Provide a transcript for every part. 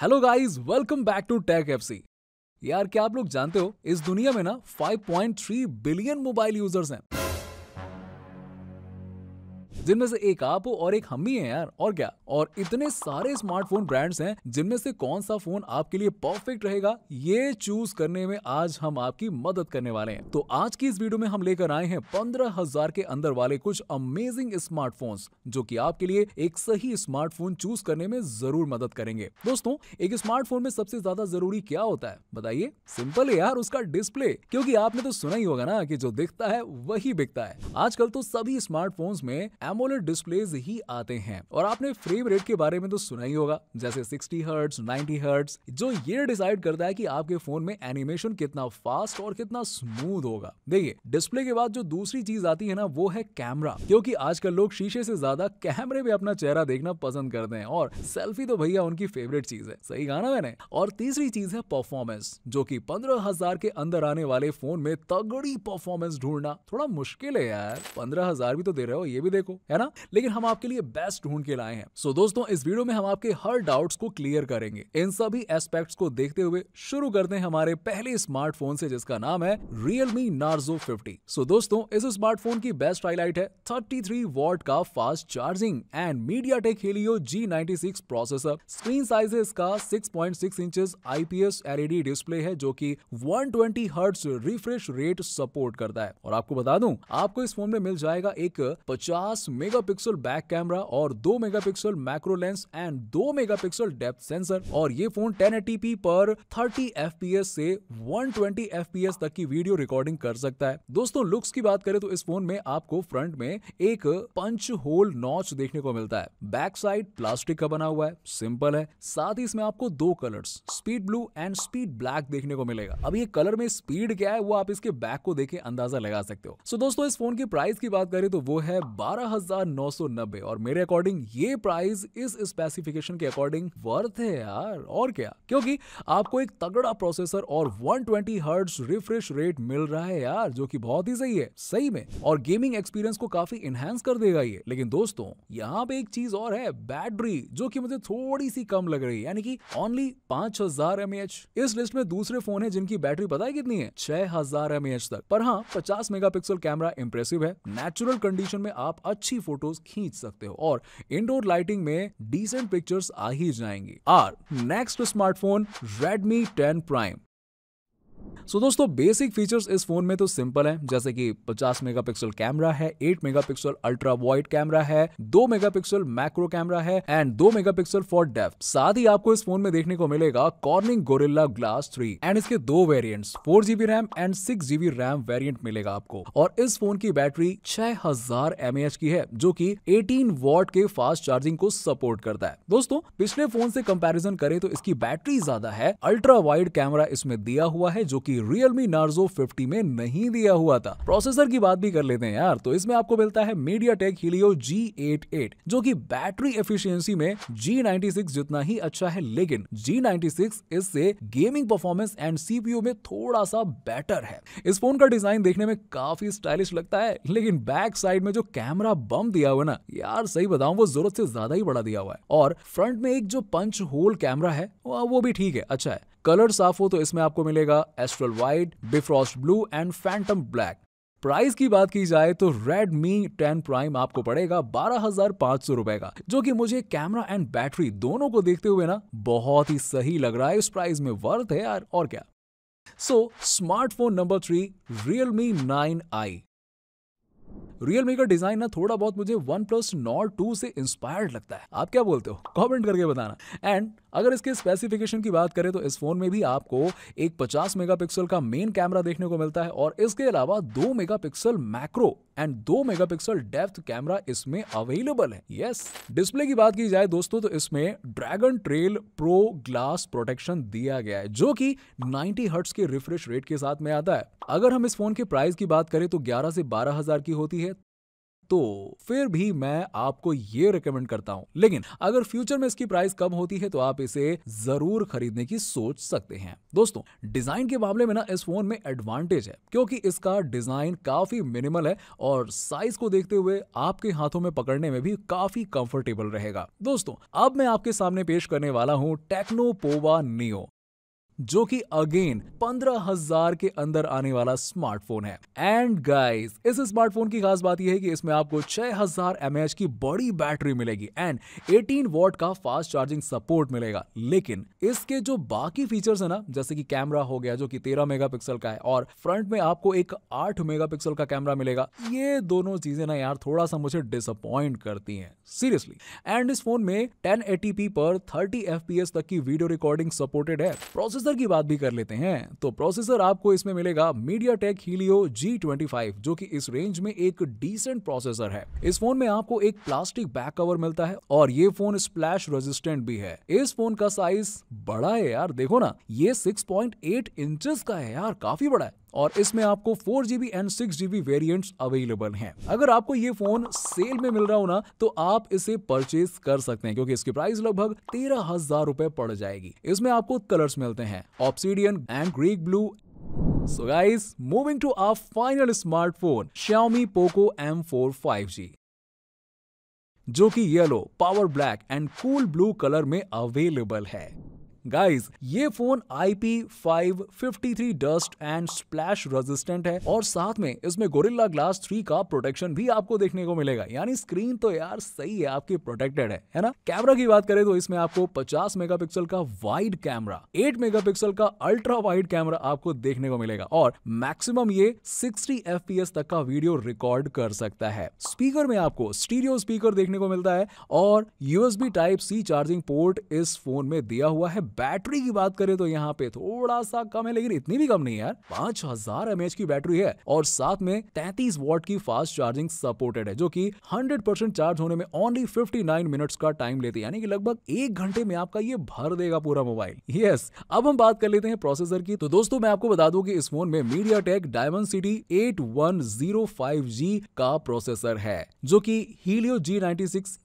Hello guys welcome back to tech FC यार क्या आप लोग जानते हो इस दुनिया में ना 5.3 बिलियन मोबाइल यूजर्स हैं जिनमें से एक आप हो और एक हम ही है यार और क्या और इतने सारे स्मार्टफोन ब्रांड्स हैं जिनमें से कौन सा फोन आपके लिए परफेक्ट रहेगा ये चूज करने में आज हम आपकी मदद करने वाले हैं तो आज की इस वीडियो में हम लेकर आए हैं पंद्रह हजार के अंदर वाले कुछ अमेजिंग स्मार्टफोन्स जो कि आपके लिए एक सही स्मार्टफोन चूज करने में जरूर मदद करेंगे दोस्तों एक स्मार्टफोन में सबसे ज्यादा जरूरी क्या होता है बताइए सिंपल है यार उसका डिस्प्ले क्योंकि आपने तो सुना ही होगा ना कि जो दिखता है वही बिकता है आजकल तो सभी स्मार्टफोन्स में एमोलेड डिस्प्लेज ही आते हैं और आपने फ्रेम रेट के बारे में तो सुना ही होगा जैसे 60 हर्ट्स 90 हर्ट्स जो ये डिसाइड करता है कि आपके फोन में एनिमेशन कितना फास्ट और कितना स्मूथ होगा देखिए डिस्प्ले के बाद जो दूसरी चीज आती है ना वो है कैमरा क्योंकि आजकल लोग शीशे से ज्यादा कैमरे में अपना चेहरा देखना पसंद करते हैं और सेल्फी तो भैया उनकी फेवरेट चीज है सही कहा ना मैंने और तीसरी चीज है परफॉर्मेंस जो की पंद्रह हजार के अंदर आने वाले फोन में तगड़ी परफॉर्मेंस ढूंढना थोड़ा मुश्किल है यार पंद्रह हजार भी तो दे रहे हो ये भी देखो है ना लेकिन हम आपके लिए बेस्ट ढूंढ के लाए हैं सो so, दोस्तों इस वीडियो में हम आपके हर डाउट्स को क्लियर करेंगे इन सभी एस्पेक्ट्स को देखते हुए शुरू करते हैं हमारे पहले स्मार्टफोन से जिसका नाम है रियलमी नार्जो फिफ्टी सो दोस्तों इस स्मार्टफोन की बेस्ट हाईलाइट है थर्टी थ्री वॉट का fast charging and MediaTek Helio G ninety six processor screen size है इसका six point six inch IPS LED display है जो की one twenty hertz refresh rate support करता है और आपको बता दूं आपको इस फोन में मिल जाएगा एक पचास मेगापिक्सल बैक कैमरा और 2 megapixel macro lens and 2 megapixel depth sensor और ये फोन 1080p पर 30 fps से 120 fps तक की वीडियो रिकॉर्डिंग कर सकता है दोस्तों लुक्स की बात करें तो इस फोन में आपको फ्रंट में एक पंच होल नॉच देखने को मिलता है बैक साइड प्लास्टिक का बना हुआ है सिंपल है साथ ही इसमें आपको दो colours speed blue and speed black देखने को मिलेगा अब ये कलर में स्पीड क्या है वो आप इसके बैक को देखे अंदाजा लगा सकते हो सो so, दोस्तों इस फोन की प्राइस की बात करें तो वो है बारह 9,990 और मेरे अकॉर्डिंग ये प्राइस इस स्पेसिफिकेशन के अकॉर्डिंग वर्थ है यार और क्या क्योंकि आपको एक तगड़ा प्रोसेसर और 120 ट्वेंटी हर्ट रिफ्रेश रेट मिल रहा है यार जो की बहुत ही सही है सही में और गेमिंग एक्सपीरियंस को काफी इनहेंस कर देगा ये लेकिन दोस्तों यहाँ पे एक चीज और है बैटरी जो की मुझे थोड़ी सी कम लग रही है यानी की ओनली पांच हजार एम एच इस लिस्ट में दूसरे फोन है जिनकी बैटरी पता है कितनी है छह हजार एम एच तक पर हाँ पचास मेगा पिक्सल कैमरा इंप्रेसिव है नेचुरल कंडीशन में आप अच्छे अच्छी फोटोज खींच सकते हो और इंडोर लाइटिंग में डिसेंट पिक्चर्स आ ही जाएंगी our next smartphone Redmi ten prime so so, दोस्तों बेसिक फीचर्स इस फोन में तो सिंपल हैं जैसे कि 50 मेगापिक्सल कैमरा है 8 मेगापिक्सल अल्ट्रा वाइड कैमरा है 2 मेगापिक्सल मैक्रो कैमरा है एंड 2 मेगापिक्सल फॉर डेप्थ साथ ही आपको इस फोन में देखने को मिलेगा कॉर्निंग गोरिल्ला ग्लास 3 एंड इसके दो variant four GB RAM and six GB RAM variant मिलेगा आपको और इस फोन की बैटरी छह हजार की है जो की एटीन वॉट के फास्ट चार्जिंग को सपोर्ट करता है दोस्तों पिछले फोन से कंपेरिजन करें तो इसकी बैटरी ज्यादा है अल्ट्रा वाइड कैमरा इसमें दिया हुआ है जो कि Realme Narzo 50 में नहीं दिया हुआ था प्रोसेसर की बात भी कर लेते हैं यार तो इसमें आपको मिलता है मीडिया टेक हिलियो जी जो की बैटरी एफिशियंसी में G96 जितना ही अच्छा है लेकिन G96 इससे गेमिंग परफॉर्मेंस एंड सीपीयू में थोड़ा सा बेटर है इस फोन का डिजाइन देखने में काफी स्टाइलिश लगता है लेकिन बैक साइड में जो कैमरा बम दिया हुआ ना यार सही बताऊं वो जरूरत से ज्यादा ही बड़ा दिया हुआ है और फ्रंट में एक जो पंच होल कैमरा है वो भी ठीक है अच्छा है कलर साफ हो तो इसमें आपको मिलेगा astral white Bifrost blue and phantom black price की बात की जाए तो Redmi 10 Prime आपको पड़ेगा बारह हजार पांच सौ रुपए का जो कि मुझे कैमरा एंड बैटरी दोनों को देखते हुए ना बहुत ही सही लग रहा है इस प्राइस में वर्थ है यार और क्या so smartphone number three Realme 9i Realme का डिजाइन ना थोड़ा बहुत मुझे वन प्लस नॉट टू से इंस्पायर्ड लगता है आप क्या बोलते हो कमेंट करके बताना एंड अगर इसके स्पेसिफिकेशन की बात करें तो इस फोन में भी आपको एक 50 मेगापिक्सल का मेन कैमरा देखने को मिलता है और इसके अलावा 2 megapixel macro and 2 megapixel depth camera इसमें अवेलेबल है यस yes. डिस्प्ले की बात की जाए दोस्तों तो इसमें Dragontrail pro glass protection दिया गया है जो कि 90 हर्ट्स के रिफ्रेश रेट के साथ में आता है अगर हम इस फोन के प्राइस की बात करें तो ग्यारह से बारह हजार की होती है तो फिर भी मैं आपको ये रिकमेंड करता हूँ लेकिन अगर फ्यूचर में इसकी प्राइस कम होती है तो आप इसे जरूर खरीदने की सोच सकते हैं दोस्तों डिजाइन के मामले में ना इस फोन में एडवांटेज है क्योंकि इसका डिजाइन काफी मिनिमल है और साइज को देखते हुए आपके हाथों में पकड़ने में भी काफी कंफर्टेबल रहेगा दोस्तों अब मैं आपके सामने पेश करने वाला हूँ टेक्नो पोवा नियो जो कि अगेन पंद्रह हजार के अंदर आने वाला स्मार्टफोन है एंड गाइस इस स्मार्टफोन की खास बात यह है कि इसमें आपको छह हजार एम की बड़ी बैटरी मिलेगी एंड एटीन वॉट का फास्ट चार्जिंग सपोर्ट मिलेगा लेकिन इसके जो बाकी फीचर्स है ना जैसे कि कैमरा हो गया जो कि तेरह मेगा का है और फ्रंट में आपको एक आठ मेगा का कैमरा मिलेगा ये दोनों चीजें ना यार थोड़ा सा मुझे डिसअपॉइंट करती है सीरियसली एंड इस फोन में टेन पर थर्टी एफ तक की वीडियो रिकॉर्डिंग सपोर्टेड है प्रोसेसर प्रोसेसर की बात भी कर लेते हैं तो प्रोसेसर आपको इसमें मिलेगा मीडिया टेक हीलियो जी जो की इस रेंज में एक डिसेंट प्रोसेसर है इस फोन में आपको एक प्लास्टिक बैक कवर मिलता है और ये फोन स्प्लैश रेजिस्टेंट भी है इस फोन का साइज बड़ा है यार देखो ना ये 6.8 इंचेस का है यार काफी बड़ा है और इसमें आपको four GB and six GB variant available है अगर आपको ये फोन सेल में मिल रहा हो ना तो आप इसे परचेज कर सकते हैं क्योंकि इसकी प्राइस लगभग तेरह हजार रूपए पड़ जाएगी इसमें आपको कलर्स मिलते हैं obsidian and Greek blue So guys, moving to our final smartphone, Xiaomi Poco M4 5G. जो कि yellow power black and cool blue colour में अवेलेबल है गाइस ये phone IP553 dust and splash resistant है और साथ में इसमें गोरिल्ला ग्लास 3 का प्रोटेक्शन भी आपको देखने को मिलेगा यानी स्क्रीन तो यार सही है आपकी प्रोटेक्टेड है है ना कैमरा की बात करें तो इसमें आपको 50 मेगापिक्सल का वाइड कैमरा 8 मेगापिक्सल का अल्ट्रा वाइड कैमरा आपको देखने को मिलेगा और मैक्सिमम ये 60 एफपीएस तक का वीडियो रिकॉर्ड कर सकता है स्पीकर में आपको स्टीरियो स्पीकर देखने को मिलता है और USB type C charging port इस फोन में दिया हुआ है बैटरी की बात करें तो यहाँ पे थोड़ा सा कम है लेकिन इतनी भी कम नहीं यार पांच हजार एमएच की बैटरी है और साथ में तैतीस वॉट की फास्ट चार्जिंग सपोर्टेड है जो की हंड्रेड परसेंट चार्ज होने में ओनली फिफ्टी नाइन मिनट्स का टाइम लेती है यानी कि लगभग एक घंटे में आपका ये भर देगा पूरा मोबाइल यस yes, अब हम बात कर लेते हैं प्रोसेसर की तो दोस्तों मैं आपको बता दूं कि इस फोन में MediaTek Dimensity eight का प्रोसेसर है जो कि हीलियो जी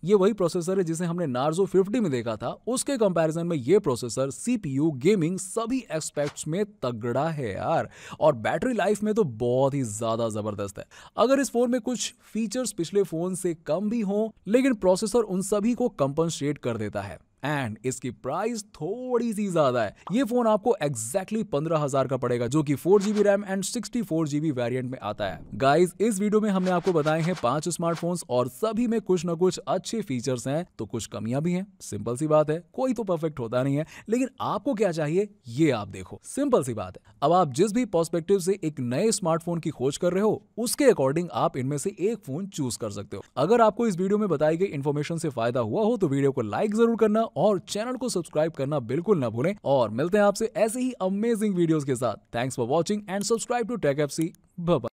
ये वही प्रोसेसर है जिसे हमने नार्जो फिफ्टी में देखा था उसके कंपेरिजन में ये प्रोसेसर प्रोसेसर सीपीयू गेमिंग सभी एस्पेक्ट्स में तगड़ा है यार और बैटरी लाइफ में तो बहुत ही ज्यादा जबरदस्त है अगर इस फोन में कुछ फीचर्स पिछले फोन से कम भी हो लेकिन प्रोसेसर उन सभी को कंपनसेट कर देता है एंड इसकी प्राइस थोड़ी सी ज़्यादा है ये फ़ोन आपको एक्जैक्टली पंद्रह हज़ार का पड़ेगा जो कि four GB RAM and sixty four GB variant में आता है गाइज इस वीडियो में हमने आपको बताए हैं पांच स्मार्टफोन्स और सभी में कुछ ना कुछ अच्छे फीचर्स हैं तो कुछ कमियां भी हैं सिंपल सी बात है कोई तो परफेक्ट होता नहीं है लेकिन आपको क्या चाहिए ये आप देखो सिंपल सी बात है अब आप जिस भी पर्सपेक्टिव से एक नए स्मार्टफोन की खोज कर रहे हो उसके अकॉर्डिंग आप इनमें से एक फोन चूज कर सकते हो अगर आपको इस वीडियो में बताई गई इन्फॉर्मेशन से फायदा हुआ हो तो वीडियो को लाइक जरूर करना और चैनल को सब्सक्राइब करना बिल्कुल ना भूलें और मिलते हैं आपसे ऐसे ही अमेजिंग वीडियोस के साथ thanks for watching and subscribe to tech F C